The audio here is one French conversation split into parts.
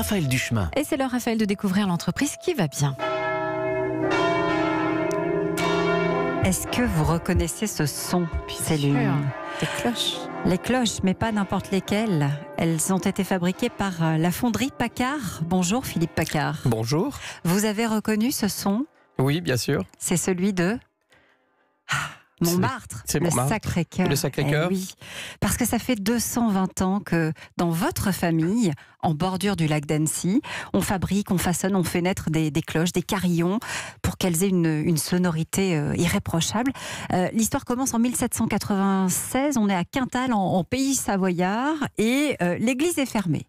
Raphaël Duchemin. Et c'est l'heure, Raphaël, de découvrir l'entreprise qui va bien. Est-ce que vous reconnaissez ce son C'est Les cloches. Les cloches, mais pas n'importe lesquelles. Elles ont été fabriquées par euh, la fonderie Paccard. Bonjour Philippe Paccard. Bonjour. Vous avez reconnu ce son Oui, bien sûr. C'est celui de... Montmartre, c'est le Sacré-Cœur. Eh oui, parce que ça fait 220 ans que dans votre famille, en bordure du lac d'Annecy, on fabrique, on façonne, on fait naître des, cloches, des carillons, pour qu'elles aient une, sonorité euh, irréprochable. Euh, l'histoire commence en 1796, on est à Quintal, en, pays savoyard, et euh, l'église est fermée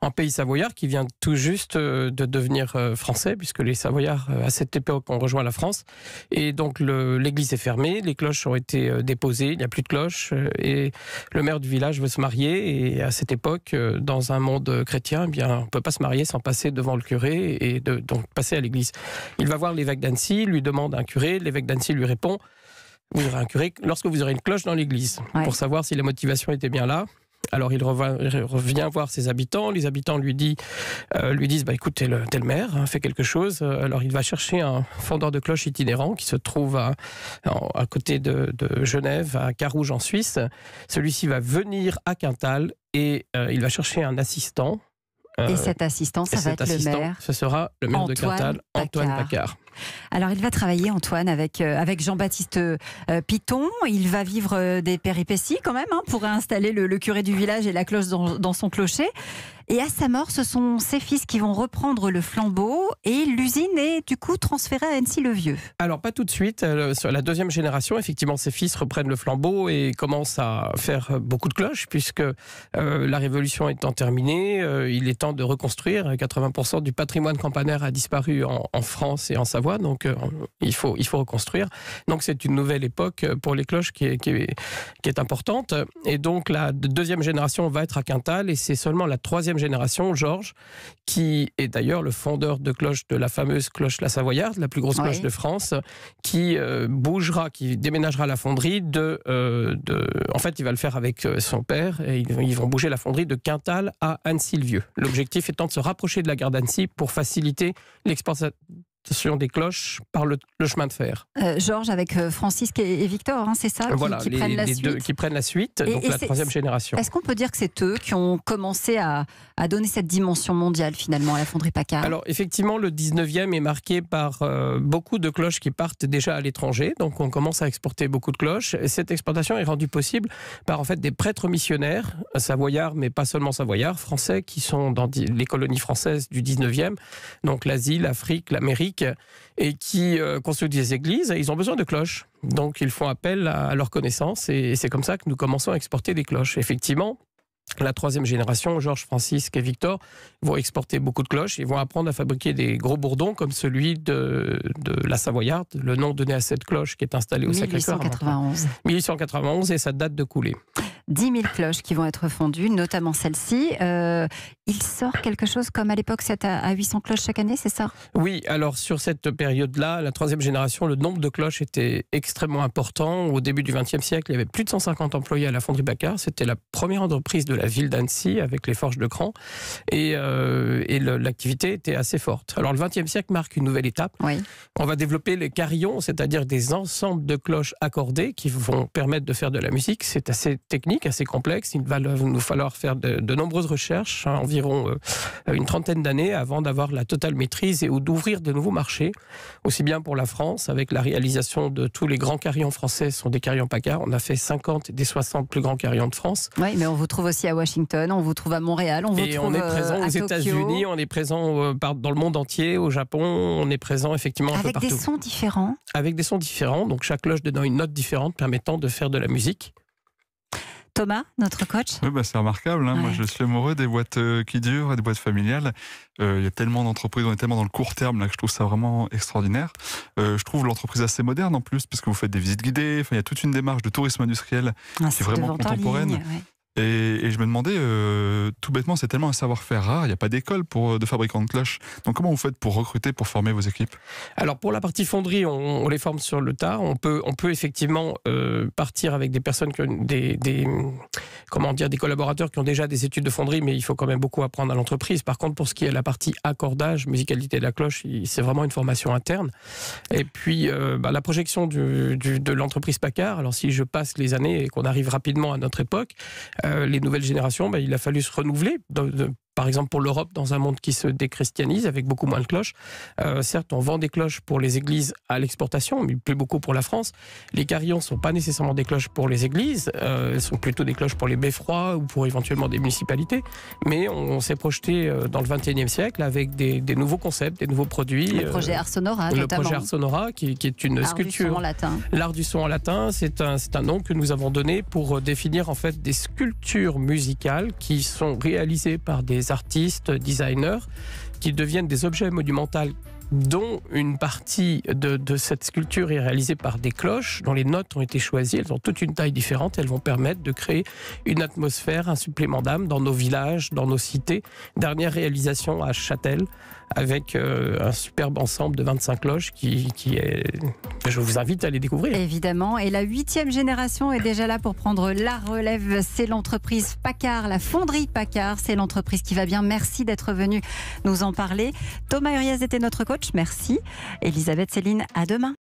en pays savoyard qui vient tout juste euh, de devenir euh, français, puisque les Savoyards, euh, à cette époque, ont rejoint la France. Et donc l'église est fermée, les cloches ont été déposées, il n'y a plus de cloches, et le maire du village veut se marier. Et à cette époque, dans un monde chrétien, eh bien, on ne peut pas se marier sans passer devant le curé et donc passer à l'église. Il va voir l'évêque d'Annecy, lui demande un curé, l'évêque d'Annecy lui répond vous aurez un curé lorsque vous aurez une cloche dans l'église, pour savoir si les motivations étaient bien là. Alors il revient voir ses habitants, les habitants lui, euh, disent bah, écoute, t'es le, maire, hein, fais quelque chose. Euh, alors il va chercher un fondeur de cloches itinérant qui se trouve à, côté de, Genève, à Carouge en Suisse. Celui-ci va venir à Quintal et euh, il va chercher un assistant et euh, cet assistant, ça va être le maire. Ce sera le maire de Cantal, Antoine Pacard. Alors, il va travailler, Antoine, avec, euh, avec Jean-Baptiste euh, Piton. Il va vivre des péripéties quand même hein, pour installer le, curé du village et la cloche dans son clocher. Et à sa mort, ce sont ses fils qui vont reprendre le flambeau et l'usine est du coup transférée à Annecy-le-Vieux. Alors pas tout de suite. Euh, sur la deuxième génération, effectivement, ses fils reprennent le flambeau et commencent à faire euh, beaucoup de cloches puisque euh, la révolution étant terminée, il est temps de reconstruire. 80% du patrimoine campanaire a disparu en, France et en Savoie, donc il, faut, il faut reconstruire. Donc c'est une nouvelle époque pour les cloches qui est, qui est importante. Et donc la deuxième génération va être à Quintal et c'est seulement la troisième génération, Georges, qui est d'ailleurs le fondeur de cloches de la fameuse cloche La Savoyarde, la plus grosse cloche de France, qui euh, bougera, qui déménagera la fonderie euh, de, En fait, il va le faire avec euh, son père et ils, vont bouger la fonderie de Quintal à Annecy-le-Vieux. L'objectif étant de se rapprocher de la gare d'Annecy pour faciliter sur des cloches par le, chemin de fer. Euh, Georges avec euh, Francisque et, Victor, hein, c'est ça qui, les, prennent la suite. deux qui prennent la suite, donc la troisième génération. Est-ce qu'on peut dire que c'est eux qui ont commencé à, donner cette dimension mondiale finalement à la fonderie PACA Alors effectivement, le 19e est marqué par euh, beaucoup de cloches qui partent déjà à l'étranger, donc on commence à exporter beaucoup de cloches. Et cette exportation est rendue possible par en fait des prêtres missionnaires savoyards, mais pas seulement savoyards, français, qui sont dans les colonies françaises du 19e, donc l'Asie, l'Afrique, l'Amérique et qui euh, construisent des églises, ils ont besoin de cloches. Donc ils font appel à leurs connaissances et c'est comme ça que nous commençons à exporter des cloches. Effectivement, la troisième génération, Georges, Francisque et Victor, vont exporter beaucoup de cloches et vont apprendre à fabriquer des gros bourdons comme celui de, la Savoyarde, le nom donné à cette cloche qui est installée au Sacré-Cœur. 1891. Hein. 1891 et sa date de coulée. 10 000 cloches qui vont être fondues, notamment celle-ci. Euh, il sort quelque chose comme à l'époque, 7 à 800 cloches chaque année, c'est ça Oui, alors sur cette période-là, la troisième génération, le nombre de cloches était extrêmement important. Au début du XXe siècle, il y avait plus de 150 employés à la fonderie Bacard. C'était la première entreprise de la ville d'Annecy avec les forges de cran. Et, euh, l'activité était assez forte. Alors le XXe siècle marque une nouvelle étape. On va développer les carillons, c'est-à-dire des ensembles de cloches accordées qui vont permettre de faire de la musique. C'est assez technique assez complexe. Il va nous falloir faire de, nombreuses recherches, hein, environ euh, une trentaine d'années, avant d'avoir la totale maîtrise et d'ouvrir de nouveaux marchés, aussi bien pour la France, avec la réalisation de tous les grands carillons français sont des carillons Paccard. On a fait 50 des 60 plus grands carillons de France. Oui, mais on vous trouve aussi à Washington, on vous trouve à Montréal, on vous et trouve on est euh, présent aux États-Unis, on est présent euh, dans le monde entier, au Japon, on est présent effectivement un avec peu partout. Avec des sons différents. Avec des sons différents, donc chaque cloche donne une note différente permettant de faire de la musique. Thomas, notre coach. Oui, bah, c'est remarquable. Hein. Moi, je suis amoureux des boîtes euh, qui durent et des boîtes familiales. Euh, il y a tellement d'entreprises, on est tellement dans le court terme là que je trouve ça vraiment extraordinaire. Euh, je trouve l'entreprise assez moderne en plus, parce que vous faites des visites guidées. il y a toute une démarche de tourisme industriel ah, qui est, vraiment contemporaine. Et, je me demandais, euh, tout bêtement, c'est tellement un savoir-faire rare, il n'y a pas d'école pour euh, de fabricants de cloches. Donc comment vous faites pour recruter, pour former vos équipes Alors pour la partie fonderie, on, les forme sur le tas. On peut, on peut effectivement euh, partir avec des personnes, des, comment dire, des collaborateurs qui ont déjà des études de fonderie, mais il faut quand même beaucoup apprendre à l'entreprise. Par contre, pour ce qui est la partie accordage, musicalité de la cloche, c'est vraiment une formation interne. Et puis bah, la projection du, de l'entreprise pacard Alors si je passe les années et qu'on arrive rapidement à notre époque, euh, les nouvelles générations, ben il a fallu se renouveler par exemple pour l'Europe, dans un monde qui se déchristianise avec beaucoup moins de cloches. Euh, certes, on vend des cloches pour les églises à l'exportation, mais plus beaucoup pour la France. Les carillons ne sont pas nécessairement des cloches pour les églises, euh, sont plutôt des cloches pour les beffrois ou pour éventuellement des municipalités. Mais on, s'est projeté euh, dans le 21e siècle avec des, nouveaux concepts, des nouveaux produits. Le euh, projet Arsonora, Le notamment. projet Arsonora, qui, qui est une sculpture. L'art du son en latin. L'art du son en latin, c'est un, un nom que nous avons donné pour définir en fait des sculptures musicales qui sont réalisées par des artistes, euh, designers, qui deviennent des objets monumentaux dont une partie de, cette sculpture est réalisée par des cloches dont les notes ont été choisies. Elles ont toute une taille différente. Elles vont permettre de créer une atmosphère, un supplément d'âme dans nos villages, dans nos cités. Dernière réalisation à Châtel avec euh, un superbe ensemble de 25 cloches qui, qui est je vous invite à les découvrir. Évidemment. Et la huitième génération est déjà là pour prendre la relève. C'est l'entreprise Pacard, la fonderie Pacard. C'est l'entreprise qui va bien. Merci d'être venu nous en parler. Thomas Urias était notre coach. Merci. Elisabeth Céline, à demain.